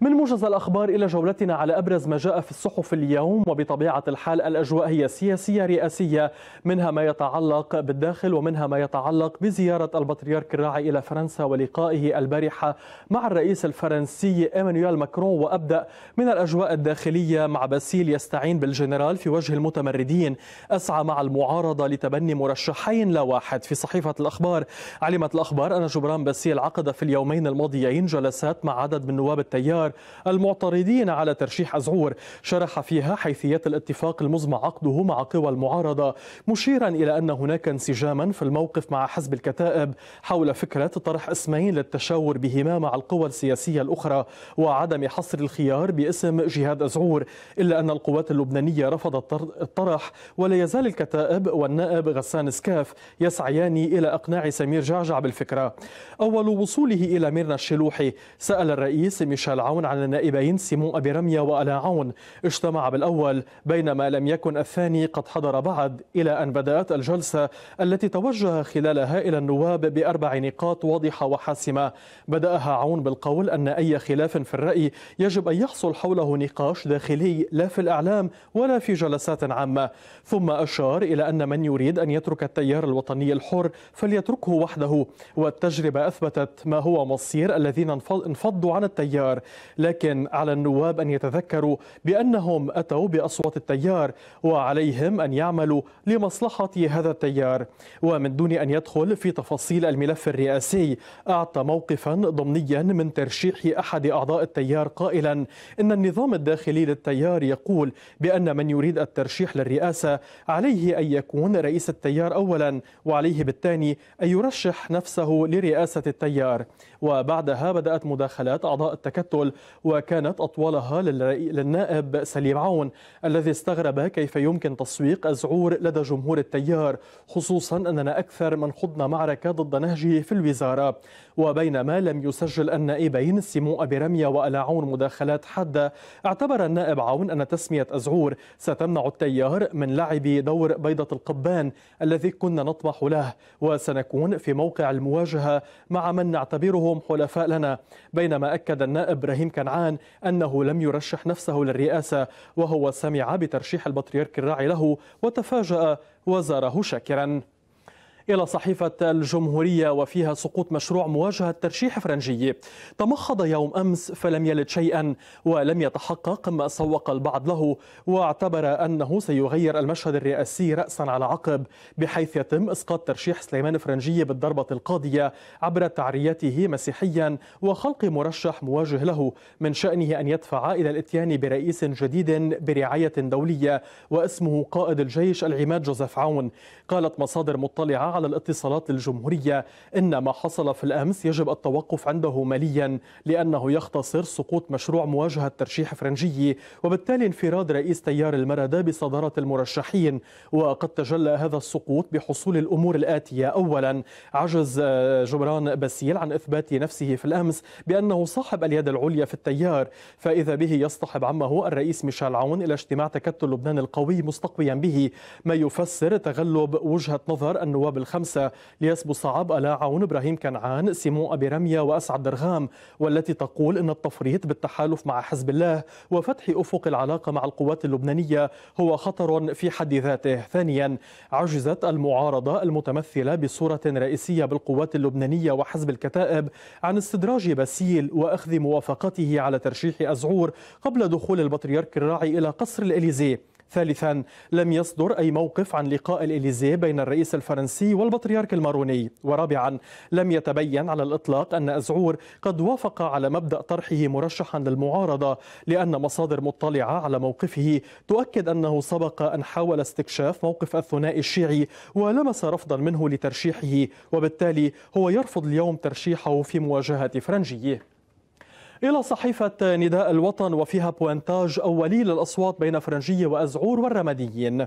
من موجز الأخبار إلى جولتنا على أبرز ما جاء في الصحف اليوم وبطبيعة الحال الأجواء هي سياسية رئاسية منها ما يتعلق بالداخل ومنها ما يتعلق بزيارة البطريرك الراعي إلى فرنسا ولقائه البارحة مع الرئيس الفرنسي إيمانويل ماكرون وأبدأ من الأجواء الداخلية مع باسيل يستعين بالجنرال في وجه المتمردين أسعى مع المعارضة لتبني مرشحين لا واحد في صحيفة الأخبار علمت الأخبار أن جبران باسيل عقد في اليومين الماضيين جلسات مع عدد من نواب التيار الأحرار المعترضين على ترشيح أزعور شرح فيها حيثيات الاتفاق المزمع عقده مع قوى المعارضة مشيرا إلى أن هناك انسجاما في الموقف مع حزب الكتائب حول فكرة طرح اسمين للتشاور بهما مع القوى السياسية الأخرى وعدم حصر الخيار باسم جهاد أزعور إلا أن القوات اللبنانية رفضت الطرح ولا يزال الكتائب والنائب غسان سكاف يسعيان إلى إقناع سمير جعجع بالفكرة أول وصوله إلى ميرنا الشلوحي سأل الرئيس ميشيل عون على النائبين سمو أبي رمية وألا عون اجتمع بالأول بينما لم يكن الثاني قد حضر بعد إلى أن بدأت الجلسة التي توجه خلالها إلى النواب بأربع نقاط واضحة وحاسمة بدأها عون بالقول أن أي خلاف في الرأي يجب أن يحصل حوله نقاش داخلي لا في الإعلام ولا في جلسات عامة ثم أشار إلى أن من يريد أن يترك التيار الوطني الحر فليتركه وحده والتجربة أثبتت ما هو مصير الذين انفضوا عن التيار لكن على النواب أن يتذكروا بأنهم أتوا بأصوات التيار وعليهم أن يعملوا لمصلحة هذا التيار ومن دون أن يدخل في تفاصيل الملف الرئاسي أعطى موقفا ضمنيا من ترشيح أحد أعضاء التيار قائلا إن النظام الداخلي للتيار يقول بأن من يريد الترشيح للرئاسة عليه أن يكون رئيس التيار أولا وعليه بالتالي أن يرشح نفسه لرئاسة التيار وبعدها بدأت مداخلات أعضاء التكتل وكانت أطولها للنائب سليم عون الذي استغرب كيف يمكن تسويق أزعور لدى جمهور التيار خصوصا أننا أكثر من خضنا معركة ضد نهجه في الوزارة وبينما لم يسجل النائبين أبي برمية وألاعون مداخلات حادة اعتبر النائب عون أن تسمية أزعور ستمنع التيار من لعب دور بيضة القبان الذي كنا نطمح له وسنكون في موقع المواجهة مع من نعتبرهم حلفاء لنا بينما أكد النائب إبراهيم كنعان أنه لم يرشح نفسه للرئاسة وهو سمع بترشيح البطريرك الراعي له وتفاجأ وزاره شاكرا إلى صحيفة الجمهورية وفيها سقوط مشروع مواجهة ترشيح فرنجي تمخض يوم أمس فلم يلد شيئا ولم يتحقق ما سوق البعض له واعتبر أنه سيغير المشهد الرئاسي رأسا على عقب بحيث يتم إسقاط ترشيح سليمان فرنجي بالضربة القاضية عبر تعريته مسيحيا وخلق مرشح مواجه له من شأنه أن يدفع إلى الاتيان برئيس جديد برعاية دولية واسمه قائد الجيش العماد جوزيف عون قالت مصادر مطلعة على الاتصالات الجمهورية إن ما حصل في الأمس يجب التوقف عنده ماليا لأنه يختصر سقوط مشروع مواجهة ترشيح فرنجي وبالتالي انفراد رئيس تيار المردة بصدارة المرشحين وقد تجلى هذا السقوط بحصول الأمور الآتية أولا عجز جبران بسيل عن إثبات نفسه في الأمس بأنه صاحب اليد العليا في التيار فإذا به يصطحب عمه الرئيس ميشيل عون إلى اجتماع تكتل لبنان القوي مستقويا به ما يفسر تغلب وجهة نظر النواب الخمسة لياس بوصعب ألا عون إبراهيم كنعان سيمون أبي رمية وأسعد درغام والتي تقول أن التفريط بالتحالف مع حزب الله وفتح أفق العلاقة مع القوات اللبنانية هو خطر في حد ذاته ثانيا عجزت المعارضة المتمثلة بصورة رئيسية بالقوات اللبنانية وحزب الكتائب عن استدراج باسيل وأخذ موافقته على ترشيح أزعور قبل دخول البطريرك الراعي إلى قصر الإليزيه ثالثا لم يصدر أي موقف عن لقاء الإليزيه بين الرئيس الفرنسي والبطريرك الماروني ورابعا لم يتبين على الإطلاق أن أزعور قد وافق على مبدأ طرحه مرشحا للمعارضة لأن مصادر مطلعة على موقفه تؤكد أنه سبق أن حاول استكشاف موقف الثنائي الشيعي ولمس رفضا منه لترشيحه وبالتالي هو يرفض اليوم ترشيحه في مواجهة فرنجيه إلى صحيفة نداء الوطن وفيها بوانتاج أولي للأصوات بين فرنجية وأزعور والرماديين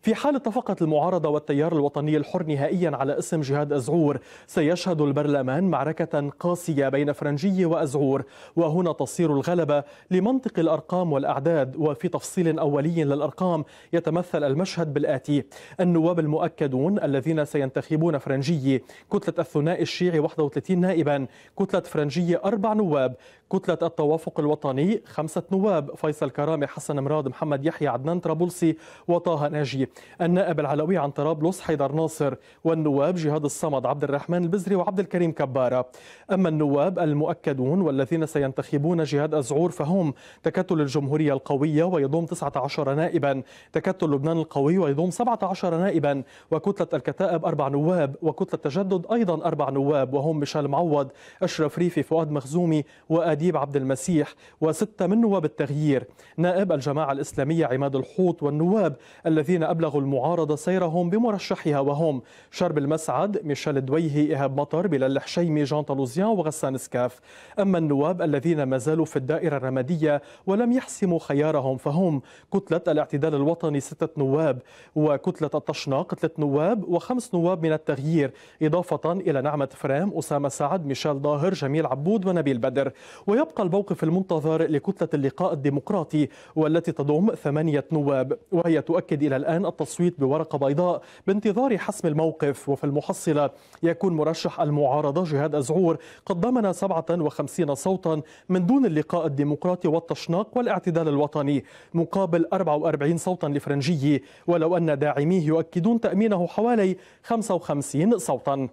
في حال اتفقت المعارضة والتيار الوطني الحر نهائيا على اسم جهاد أزعور سيشهد البرلمان معركة قاسية بين فرنجية وأزعور وهنا تصير الغلبة لمنطق الأرقام والأعداد وفي تفصيل أولي للأرقام يتمثل المشهد بالآتي النواب المؤكدون الذين سينتخبون فرنجية كتلة الثنائي الشيعي 31 نائبا كتلة فرنجية أربع نواب كتلة التوافق الوطني خمسة نواب فيصل كرامي حسن مراد محمد يحيى عدنان طرابلسي وطه ناجي النائب العلوي عن طرابلس حيدر ناصر والنواب جهاد الصمد عبد الرحمن البزري وعبد الكريم كبارة أما النواب المؤكدون والذين سينتخبون جهاد أزعور فهم تكتل الجمهورية القوية ويضم 19 نائبا تكتل لبنان القوي ويضم 17 نائبا وكتلة الكتائب أربع نواب وكتلة التجدد أيضا أربع نواب وهم مشال معوض أشرف ريفي فؤاد مخزومي وآدي أديب عبد المسيح وستة من نواب التغيير نائب الجماعة الإسلامية عماد الحوط والنواب الذين أبلغوا المعارضة سيرهم بمرشحها وهم شرب المسعد ميشيل دويهي إيهاب مطر بلال الحشيمي جان طالوزيان وغسان سكاف أما النواب الذين ما زالوا في الدائرة الرمادية ولم يحسموا خيارهم فهم كتلة الاعتدال الوطني ستة نواب وكتلة الطشناق ثلاث نواب وخمس نواب من التغيير إضافة إلى نعمة فريم أسامة سعد ميشيل ظاهر جميل عبود ونبيل بدر ويبقى الموقف المنتظر لكتلة اللقاء الديمقراطي والتي تضم ثمانية نواب وهي تؤكد إلى الآن التصويت بورقة بيضاء بانتظار حسم الموقف وفي المحصلة يكون مرشح المعارضة جهاد أزعور قد ضمن 57 صوتا من دون اللقاء الديمقراطي والتشناق والاعتدال الوطني مقابل 44 صوتا لفرنجي ولو أن داعميه يؤكدون تأمينه حوالي 55 صوتا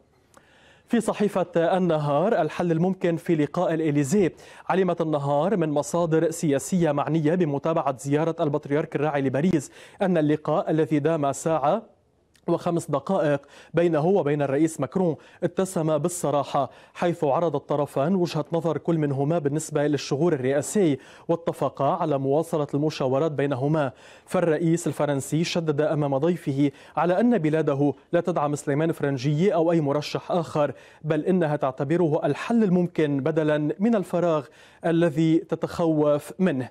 في صحيفة النهار الحل الممكن في لقاء الإليزي علمت النهار من مصادر سياسية معنية بمتابعة زيارة البطريرك الراعي لباريس أن اللقاء الذي دام ساعة وخمس دقائق بينه وبين الرئيس ماكرون اتسم بالصراحة حيث عرض الطرفان وجهة نظر كل منهما بالنسبة للشغور الرئاسي واتفقا على مواصلة المشاورات بينهما فالرئيس الفرنسي شدد أمام ضيفه على أن بلاده لا تدعم سليمان فرنجي أو أي مرشح آخر بل إنها تعتبره الحل الممكن بدلا من الفراغ الذي تتخوف منه